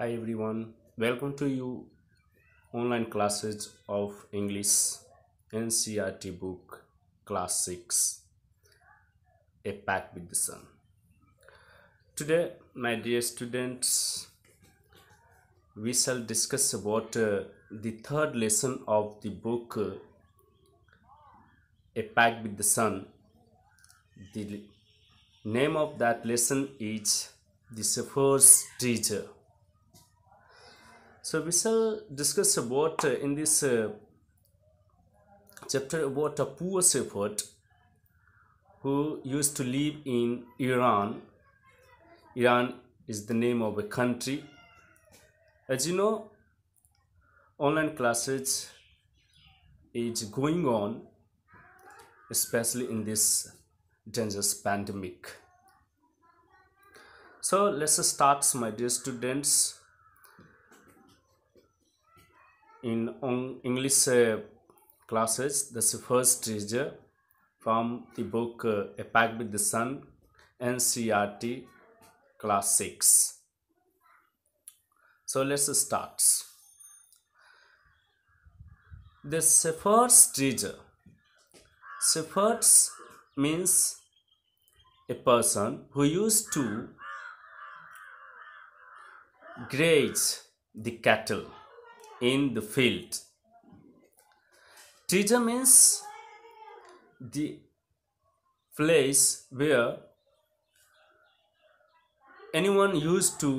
hi everyone welcome to you online classes of english ncrt book class 6 a Pack with the sun today my dear students we shall discuss about uh, the third lesson of the book uh, a Pack with the sun the name of that lesson is the First teacher so we shall discuss about uh, in this uh, chapter about a poor shepherd who used to live in Iran. Iran is the name of a country. As you know, online classes is going on, especially in this dangerous pandemic. So let's start, my dear students in English uh, classes. This first is uh, from the book uh, A Pack with the Sun, NCRT, class 6. So let's start. The Sephard's teacher. Sephard's means a person who used to graze the cattle in the field. Teacher means the place where anyone used to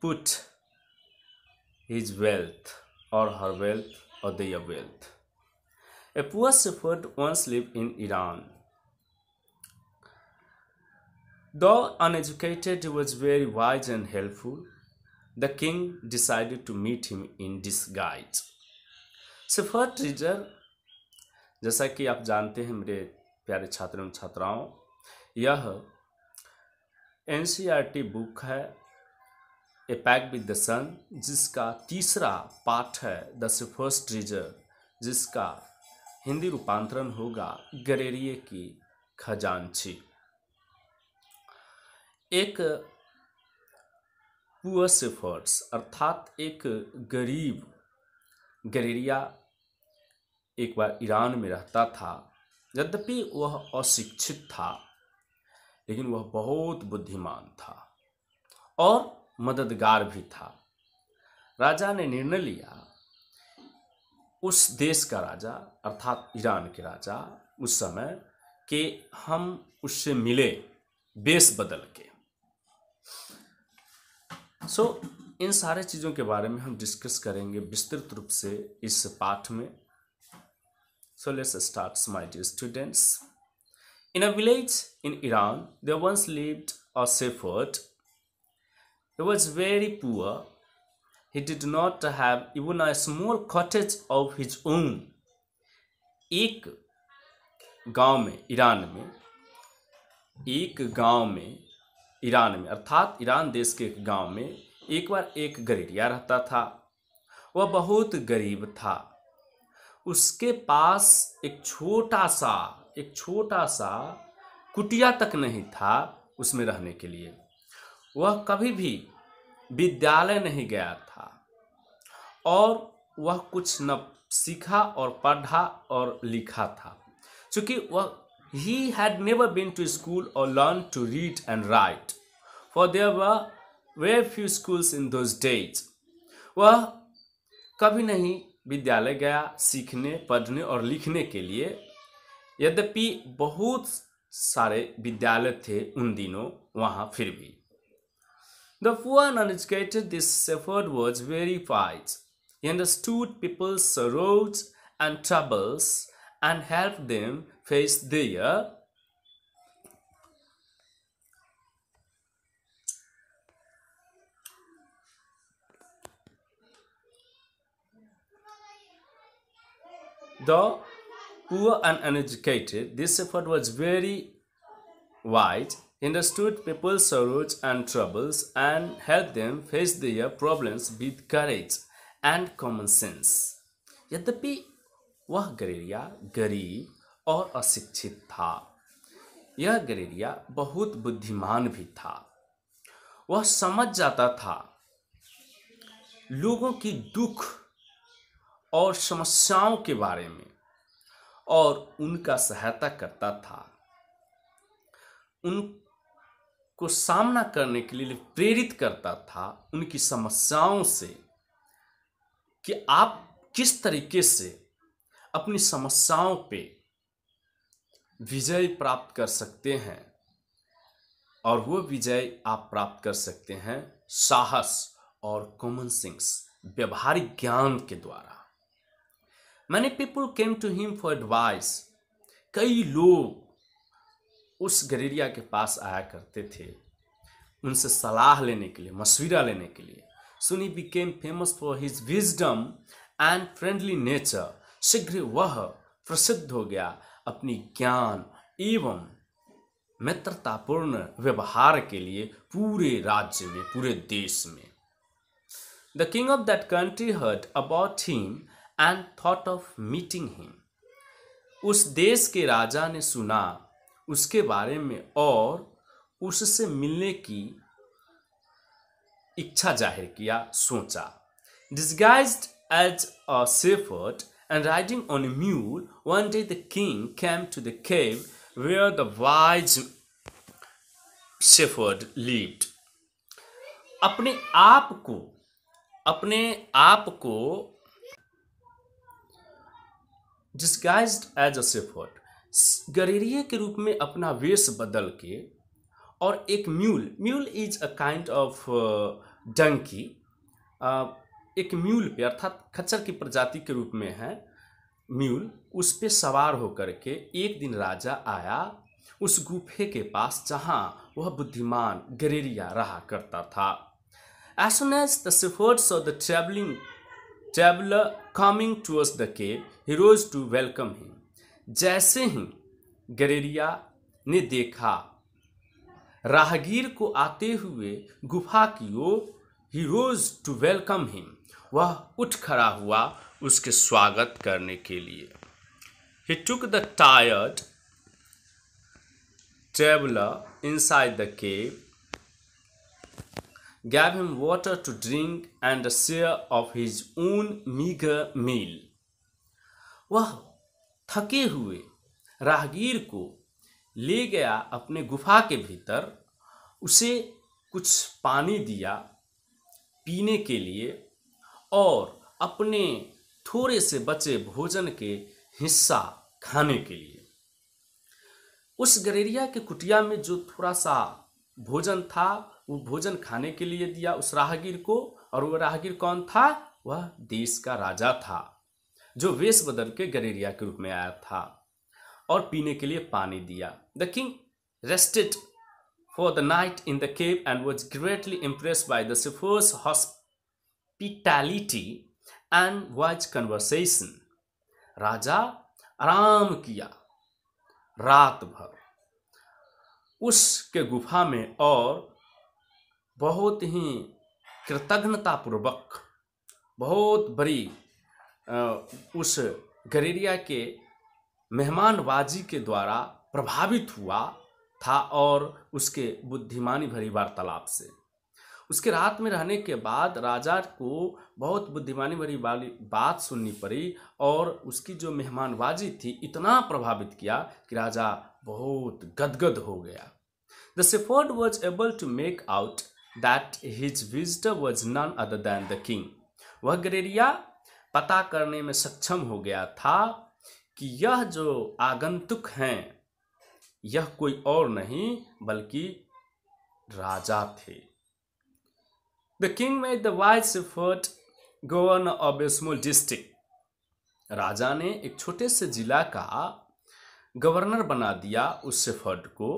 put his wealth or her wealth or their wealth. A poor shepherd once lived in Iran. Though uneducated, he was very wise and helpful. the king decided to meet him in disguise. So first reader, जैसा कि आप जानते हैं मेरे प्यारे छात्र एवं छात्राओं यह एन बुक e है a pact with the sun जिसका तीसरा पाठ है द फर्स्ट ट्रीजर जिसका हिंदी रूपांतरण होगा गरेरिए की खजानची एक पुअर सेफर्ड्स अर्थात एक गरीब गरेरिया एक बार ईरान में रहता था यद्यपि वह अशिक्षित था लेकिन वह बहुत बुद्धिमान था और मददगार भी था राजा ने निर्णय लिया उस देश का राजा अर्थात ईरान के राजा उस समय कि हम उससे मिले बेस बदल के सो so, इन सारे चीज़ों के बारे में हम डिस्कस करेंगे विस्तृत रूप से इस पाठ में so let's start my dear students in a village in Iran there once lived a shepherd He was very poor. He did not have even a small cottage of his own. एक गांव में Iran में एक गांव में Iran में अर्थात Iran देश के एक गांव में एक बार एक गरीरिया रहता था वह बहुत गरीब था उसके पास एक छोटा सा एक छोटा सा कुटिया तक नहीं था उसमें रहने के लिए वह कभी भी विद्यालय नहीं गया था और वह कुछ न सीखा और पढ़ा और लिखा था क्योंकि वह He had never been to school or learned to read and write, for there were very few schools in those days. वह कभी नहीं विद्यालय गया सीखने पढ़ने और लिखने के लिए यद्यपि बहुत सारे विद्यालय थे उन दिनों वहाँ फिर भी the poor and uneducated this shepherd was very wise He understood people's sorrows and troubles and helped them face there the poor and uneducated, this shepherd was very wise, understood people's sorrows and troubles, and helped them face their problems with courage and common sense. यद्यपि wah gariya gari. और अशिक्षित था यह Galleria बहुत बुद्धिमान भी था वह समझ जाता था लोगों की दुख और समस्याओं के बारे में और उनका सहायता करता था उनको सामना करने के लिए प्रेरित करता था उनकी समस्याओं से कि आप किस तरीके से अपनी समस्याओं पे विजय प्राप्त कर सकते हैं और वो विजय आप प्राप्त कर सकते हैं साहस और कॉमन सेंस व्यवहारिक ज्ञान के द्वारा many people came to him for advice कई लोग उस गरीरिया के पास आया करते थे उनसे सलाह लेने के लिए मशविरा लेने के लिए soon he became famous for his wisdom and friendly nature शीघ्र वह प्रसिद्ध हो गया अपनी ज्ञान एवं मित्रतापूर्ण व्यवहार के लिए पूरे राज्य में पूरे देश में the king of that country heard about him and thought of meeting him उस देश के राजा ने सुना उसके बारे में और उससे मिलने की इच्छा जाहिर किया सोचा disguise as a shepherd and riding on a mule, one day the king came to the cave where the wise shepherd lived. अपने आप को अपने आप को डिस्गाइज एज अ सेफर्ट गरीरिए के रूप में अपना वेश बदल के और एक mule mule is a kind of donkey एक म्यूल पे अर्थात खच्चर की प्रजाति के रूप में है म्यूल उस पे सवार होकर के एक दिन राजा आया उस गुफे के पास जहाँ वह बुद्धिमान गरेरिया रहा करता था As as as of the saw the coming towards the cave he rose to welcome him जैसे ही गरेरिया ने देखा राहगीर को आते हुए गुफा की ओर he rose to welcome him वह उठ खड़ा हुआ उसके स्वागत करने के लिए he took the tired traveller inside the cave gave him water to drink and share of his own meagre meal वह थके हुए राहगीर को ले गया अपने गुफा के भीतर उसे कुछ पानी दिया पीने के लिए और अपने थोड़े से बचे भोजन के हिस्सा खाने के लिए उस गरेरिया के कुटिया में जो थोड़ा सा भोजन था वो भोजन खाने के लिए दिया उस राहगीर को और वह राहगीर कौन था वह देश का राजा था जो वेश बदल के गरेरिया के रूप में आया था और पीने के लिए पानी दिया the king rested for the night in the cave and was greatly impress by the shepherd's हॉस्प hospitality एंड wise कन्वर्सेशन राजा आराम किया रात भर उसके गुफा में और बहुत ही कृतज्ञतापूर्वक बहुत बड़ी उस गरेरिया के मेहमानबाजी के द्वारा प्रभावित हुआ था और उसके बुद्धिमानी भरी वार्तालाप से उसके रात में रहने के बाद राजा को बहुत बुद्धिमानी भरी वाली बात सुननी पड़ी और उसकी जो मेहमानबाजी थी इतना प्रभावित किया कि राजा बहुत गदगद हो गया the shepherd was able to make out that his visit was none other than the king वह गरेरिया पता करने में सक्षम हो गया था कि यह जो आगंतुक हैं यह कोई और नहीं बल्कि राजा थे The king made the wise effort governor of a small district. राजा ने एक छोटे से जिला का गवर्नर बना दिया उस शेफर्ड को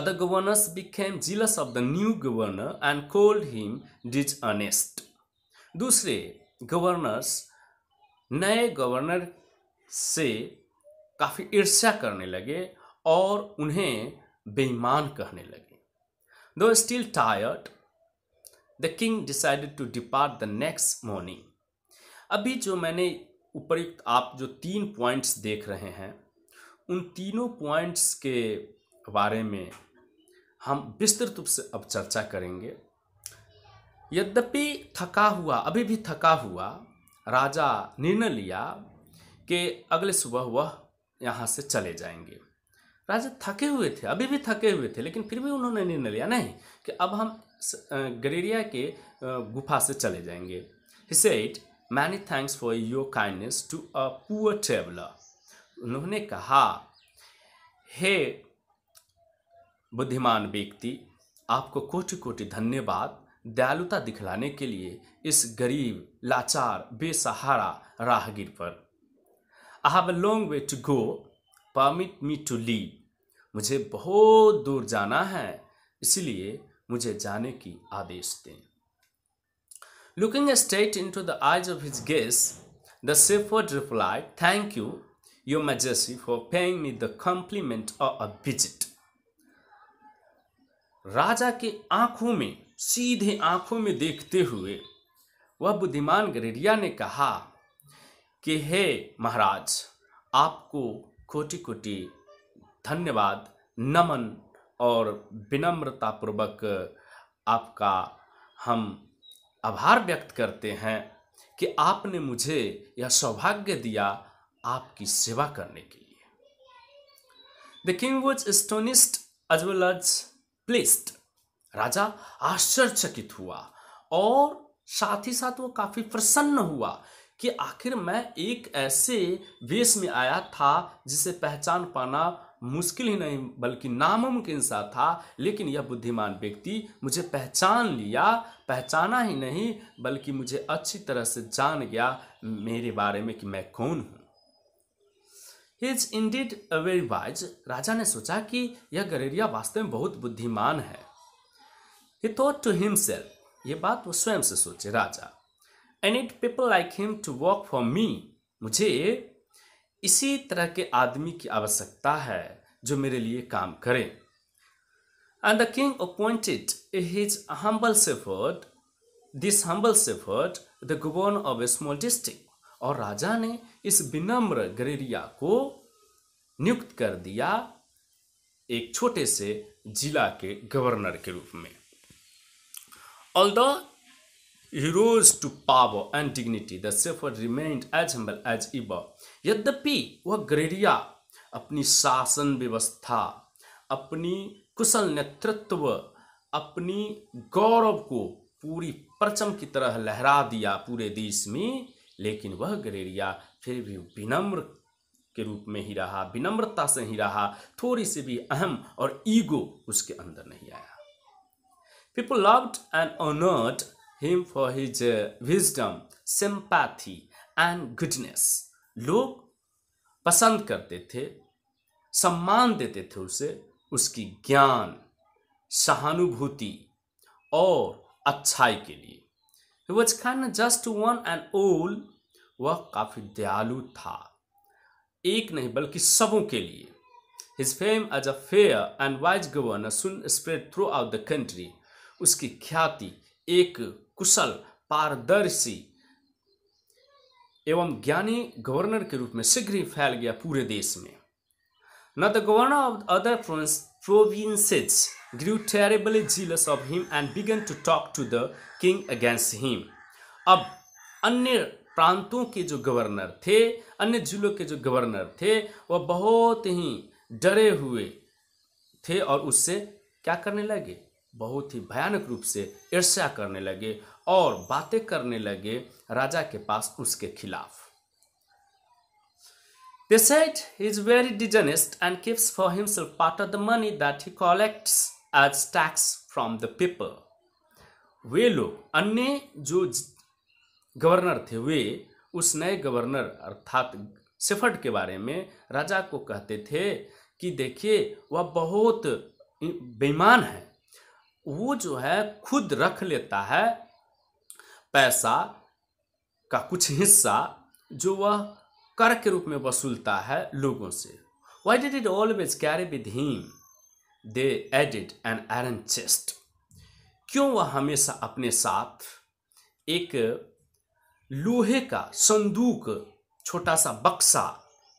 other governors became jealous of the new governor and called him dishonest दूसरे गवर्नर्स नए गवर्नर से काफ़ी ईर्ष्या करने लगे और उन्हें बेईमान कहने लगे though still tired the king decided to depart the next morning अभी जो मैंने उपरुक्त आप जो तीन पॉइंट्स देख रहे हैं उन तीनों पॉइंट्स के बारे में हम विस्तृत रूप से अब चर्चा करेंगे यद्यपि थका हुआ अभी भी थका हुआ राजा निर्णय लिया कि अगले सुबह वह यहाँ से चले जाएंगे राजा थके हुए थे अभी भी थके हुए थे लेकिन फिर भी उन्होंने निर्णय लिया नहीं कि अब हम गरेरिया के गुफा से चले जाएंगे ही many thanks for your kindness to a poor traveller उन्होंने कहा हे बुद्धिमान व्यक्ति आपको कोटि कोटि धन्यवाद दयालुता दिखलाने के लिए इस गरीब लाचार बेसहारा राहगीर पर I have a long way to go permit me to leave मुझे बहुत दूर जाना है इसलिए मुझे जाने की आदेश दें looking straight into the eyes of his guest the shepherd replied thank you your majesty for paying me the compliment of a visit राजा के आंखों में सीधे आंखों में देखते हुए वह बुद्धिमान गरेरिया ने कहा कि हे महाराज आपको कोटि कोटि धन्यवाद नमन और विनम्रतापूर्वक आपका हम आभार व्यक्त करते हैं कि आपने मुझे यह सौभाग्य दिया आपकी सेवा करने के लिए the king was astonished as well as pleased राजा आश्चर्यचकित हुआ और साथ ही साथ वो काफी प्रसन्न हुआ कि आखिर मैं एक ऐसे वेश में आया था जिसे पहचान पाना मुश्किल ही नहीं बल्कि नामुमकिन सा था लेकिन यह बुद्धिमान व्यक्ति मुझे पहचान लिया पहचाना ही नहीं बल्कि मुझे अच्छी तरह से जान गया मेरे बारे में कि मैं कौन हूँ इज इंडिड वेरी वाइज राजा ने सोचा कि यह गरेरिया वास्तव में बहुत बुद्धिमान है ही थॉट टू हिमसेल्फ ये बात वो स्वयं से सोचे राजा I need people like him to work for me मुझे इसी तरह के आदमी की आवश्यकता है जो मेरे लिए काम करे and the king appointed his humble shepherd this humble shepherd the governor of a small district और राजा ने इस विनम्र गरेरिया को नियुक्त कर दिया एक छोटे से जिला के गवर्नर के रूप में all the He rose to power and dignity. The shepherd remained as humble as ever. यद्यपि वह ग्रेडिया अपनी शासन व्यवस्था अपनी कुशल नेतृत्व अपनी गौरव को पूरी परचम की तरह लहरा दिया पूरे देश में लेकिन वह गलेरिया फिर भी विनम्र के रूप में ही रहा विनम्रता से ही रहा थोड़ी सी भी अहम और ईगो उसके अंदर नहीं आया people loved and honoured him for his uh, wisdom, sympathy and goodness. लोग पसंद करते थे सम्मान देते थे उसे उसकी ज्ञान सहानुभूति और अच्छाई के लिए was kind just one and all वह काफ़ी दयालु था एक नहीं बल्कि सबों के लिए his fame as a fair and wise governor soon spread throughout the country उसकी ख्याति एक कुशल पारदर्शी एवं ज्ञानी गवर्नर के रूप में शीघ्र ही फैल गया पूरे देश में न the governor of other provinces grew terribly jealous of him and began to talk to the king against him अब अन्य प्रांतों के जो गवर्नर थे अन्य जिलों के जो गवर्नर थे वह बहुत ही डरे हुए थे और उससे क्या करने लगे बहुत ही भयानक रूप से ईर्ष्या करने लगे और बातें करने लगे राजा के पास उसके खिलाफ They said he is very dishonest and keeps for himself part of the money that he collects as tax from the people. वे लोग अन्य जो गवर्नर थे वे उस नए गवर्नर अर्थात सिफट के बारे में राजा को कहते थे कि देखिए वह बहुत बेईमान है वो जो है खुद रख लेता है पैसा का कुछ हिस्सा जो वह कर के रूप में वसूलता है लोगों से why did it always carry with him they added an iron chest क्यों वह हमेशा अपने साथ एक लोहे का संदूक छोटा सा बक्सा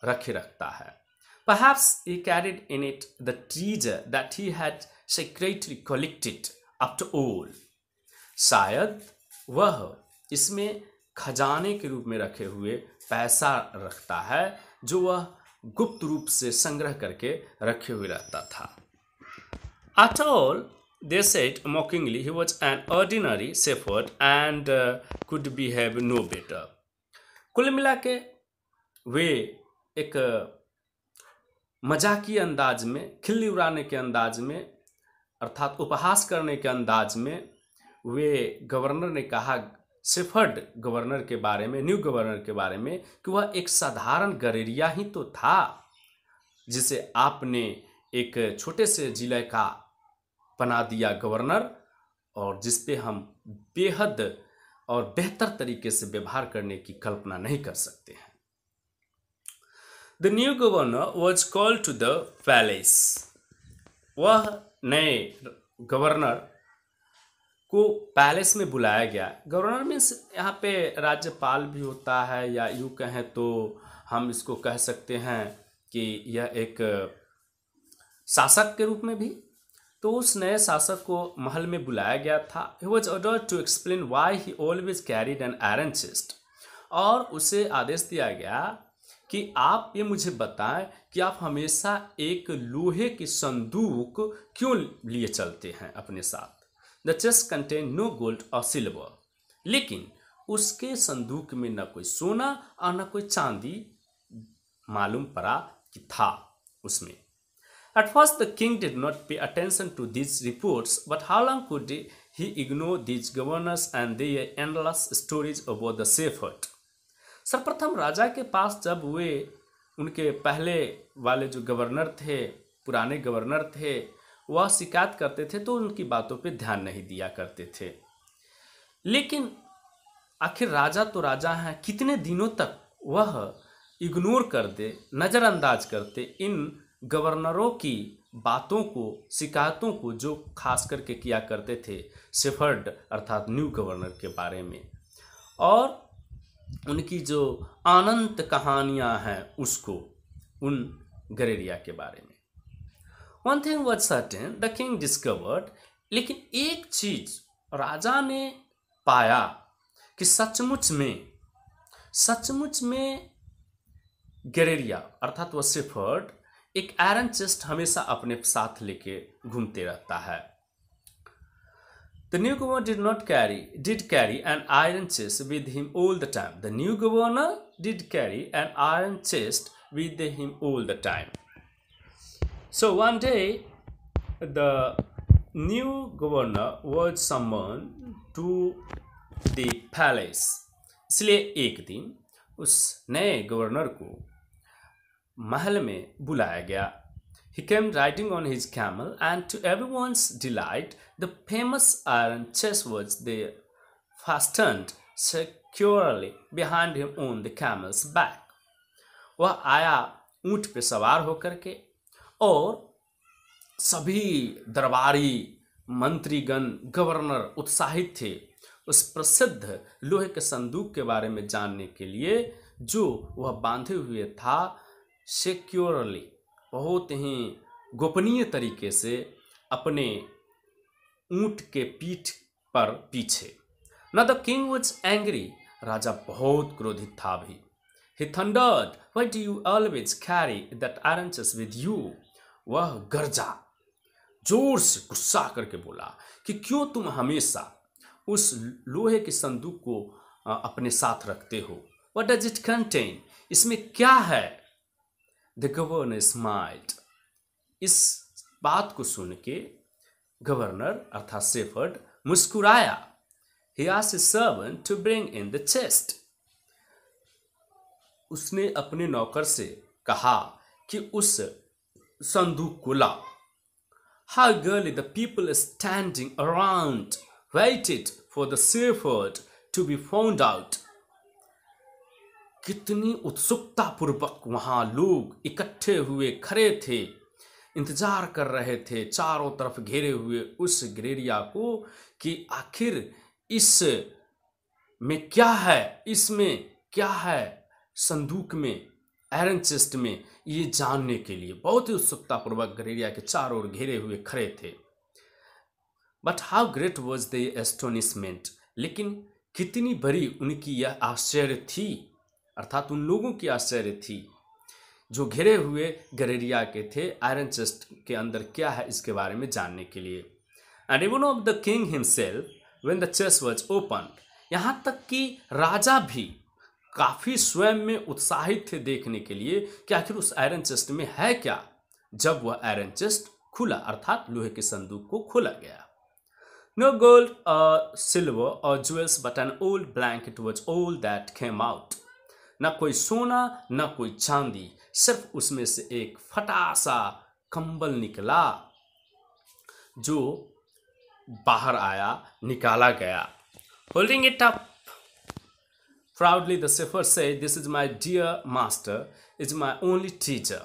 रखे रखता है Perhaps he carried in it the treasure that he had secretly collected after all. शायद वह इसमें खजाने के रूप में रखे हुए पैसा रखता है जो वह गुप्त रूप से संग्रह करके रखे हुए रहता था at all they said mockingly he was an ordinary shepherd and could could no better कुल मिला के वे एक uh, मजाकी अंदाज में खिल्ली उड़ाने के अंदाज में अर्थात उपहास करने के अंदाज में वे गवर्नर ने कहा सिफर्ड गवर्नर के बारे में न्यू गवर्नर के बारे में कि वह एक साधारण गरेरिया ही तो था जिसे आपने एक छोटे से जिले का बना दिया गवर्नर और जिस पे हम बेहद और बेहतर तरीके से व्यवहार करने की कल्पना नहीं कर सकते हैं the new governor was called to the palace वह नए गवर्नर को पैलेस में बुलाया गया गवर्नर मीन्स यहाँ पे राज्यपाल भी होता है या यूँ कहें तो हम इसको कह सकते हैं कि यह एक शासक के रूप में भी तो उस नए शासक को महल में बुलाया गया था he was order to explain why he always carried an iron chest और उसे आदेश दिया गया कि आप ये मुझे बताएं कि आप हमेशा एक लोहे की संदूक क्यों लिए चलते हैं अपने साथ the chest contain no gold और सिल्वर लेकिन उसके संदूक में न कोई सोना और न कोई चांदी मालूम पड़ा कि था उसमें at first the king did not pay attention to these reports but how long could he ignore these governors and their endless stories about the shepherd सर्वप्रथम राजा के पास जब वे उनके पहले वाले जो गवर्नर थे पुराने गवर्नर थे वह शिकायत करते थे तो उनकी बातों पे ध्यान नहीं दिया करते थे लेकिन आखिर राजा तो राजा हैं कितने दिनों तक वह इग्नोर कर दे नज़रअंदाज करते इन गवर्नरों की बातों को शिकायतों को जो खास करके किया करते थे सेफर्ड अर्थात न्यू गवर्नर के बारे में और उनकी जो अनंत कहानियां हैं उसको उन गरेरिया के बारे में one thing was certain the king discovered लेकिन एक चीज राजा ने पाया कि सचमुच में सचमुच में गरेरिया अर्थात वह सिफर्ड एक आयरन चेस्ट हमेशा अपने साथ लेके घूमते रहता है the new governor did not carry did carry an iron chest with him all the time the new governor did carry an iron chest with him all the time So one day, the new governor was summoned to the palace. इसलिए एक दिन उस नए governor को महल में बुलाया गया He came riding on his camel and to everyone's delight, the famous iron chest was there fastened securely behind him on the camel's back. वह आया ऊंट पे सवार होकर के और सभी दरबारी मंत्रीगण गवर्नर उत्साहित थे उस प्रसिद्ध लोहे के संदूक के बारे में जानने के लिए जो वह बांधे हुए था सिक्योरली बहुत ही गोपनीय तरीके से अपने ऊंट के पीठ पर पीछे न द किंग वॉज एंग्री राजा बहुत क्रोधित था भी He thundered, Why do you always carry that oranges with you? वह गर्जा जोर से गुस्सा करके बोला कि क्यों तुम हमेशा उस लोहे के संदूक को अपने साथ रखते हो वट डज इट कंटेन इसमें क्या है द गवर्नर स्माइल्ड इस बात को सुन के गवर्नर अर्थात सेफर्ड मुस्कुराया ही आस a servant to bring in the chest उसने अपने नौकर से कहा कि उस संदूक को ला girl the people standing around waited for the shepherd to be found out कितनी उत्सुकता पूर्वक वहां लोग इकट्ठे हुए खड़े थे इंतजार कर रहे थे चारों तरफ घेरे हुए उस ग्रेरिया को कि आखिर इस में क्या है इसमें क्या है संदूक में आयरन चेस्ट में ये जानने के लिए बहुत ही उत्सुकतापूर्वक गरेरिया के चारों ओर घेरे हुए खड़े थे but how great was the astonishment लेकिन कितनी बड़ी उनकी यह आश्चर्य थी अर्थात उन लोगों की आश्चर्य थी जो घिरे हुए गरेरिया के थे आयरन चेस्ट के अंदर क्या है इसके बारे में जानने के लिए and even of the king himself when the chest was open यहाँ तक कि राजा भी काफ़ी स्वयं में उत्साहित थे देखने के लिए कि आखिर उस आयरन चेस्ट में है क्या जब वह आयरन चेस्ट खुला अर्थात लोहे के संदूक को खोला गया नो गोल्ड और सिल्वर और jewels but an old it was old that came out न कोई सोना न कोई चांदी सिर्फ उसमें से एक फटा सा कंबल निकला जो बाहर आया निकाला गया holding it up Proudly the shepherd said, This is my dear master, is my only teacher.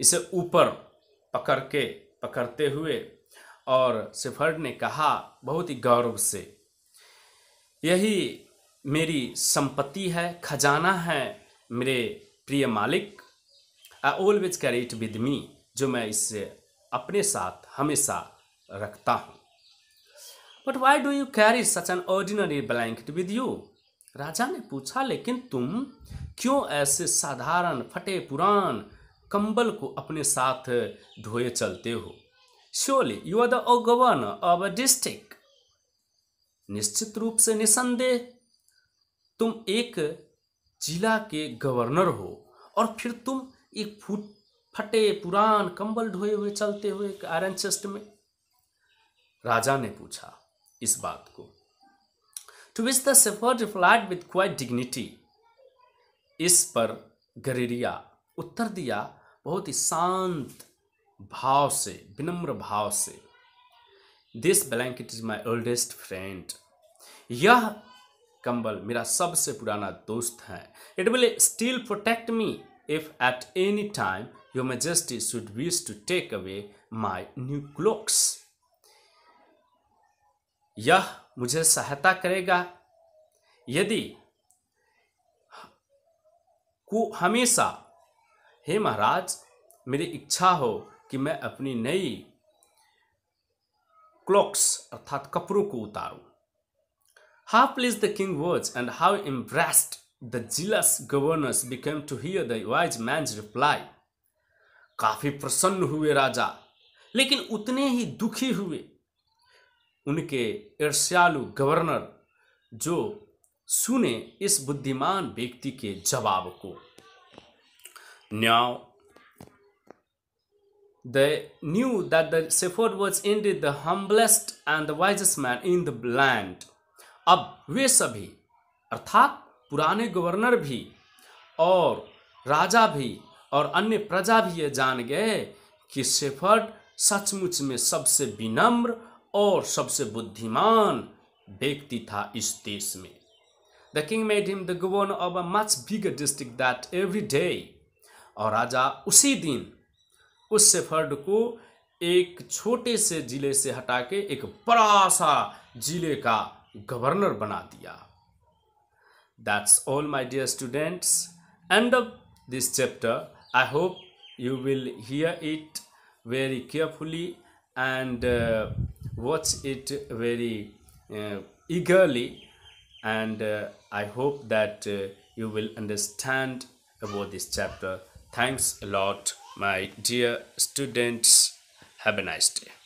इसे ऊपर पकड़ के पकड़ते हुए और शेफर्ड ने कहा बहुत ही गौरव से यही मेरी संपत्ति है खजाना है मेरे प्रिय मालिक I always carry it with me जो मैं इससे अपने साथ हमेशा रखता हूँ but why do you carry such an ordinary blanket with you राजा ने पूछा लेकिन तुम क्यों ऐसे साधारण फटे पुरान कंबल को अपने साथ धोए चलते हो surely you are the governor of a district निश्चित रूप से निसंदेह तुम एक जिला के गवर्नर हो और फिर तुम एक फूट फटे पुरान कंबल ढोए हुए चलते हुए आयरन चेस्ट में राजा ने पूछा इस बात को to which द shepherd replied with quiet dignity इस पर गरेरिया उत्तर दिया बहुत ही शांत भाव से विनम्र भाव से this blanket is my oldest friend यह कंबल मेरा सबसे पुराना दोस्त है it will still protect me if at any time your majesty should wish to take away my new cloaks यह मुझे सहायता करेगा यदि को हमेशा हे महाराज मेरी इच्छा हो कि मैं अपनी नई क्लॉक्स अर्थात कपड़ों को उतारूं how please the king words and how impressed the jealous governors became to hear the wise man reply काफी प्रसन्न हुए राजा लेकिन उतने ही दुखी हुए उनके ईर्ष्यालु गवर्नर जो सुने इस बुद्धिमान व्यक्ति के जवाब को न्याय They knew that the shepherd was in the humblest and the wisest man in the land अब वे सभी अर्थात पुराने गवर्नर भी और राजा भी और अन्य प्रजा भी ये जान गए कि सेफर्ड सचमुच में सबसे विनम्र और सबसे बुद्धिमान व्यक्ति था इस देश में the king made him the governor of a much bigger district that every day और राजा उसी दिन उस सेफर्ड को एक छोटे से जिले से हटा के एक बड़ा सा जिले का गवर्नर बना दिया that's all my dear students end of this chapter I hope you will hear it very carefully and uh, watch it very uh, eagerly and uh, I hope that uh, you will understand about this chapter. Thanks a lot, my dear students. Have a nice day.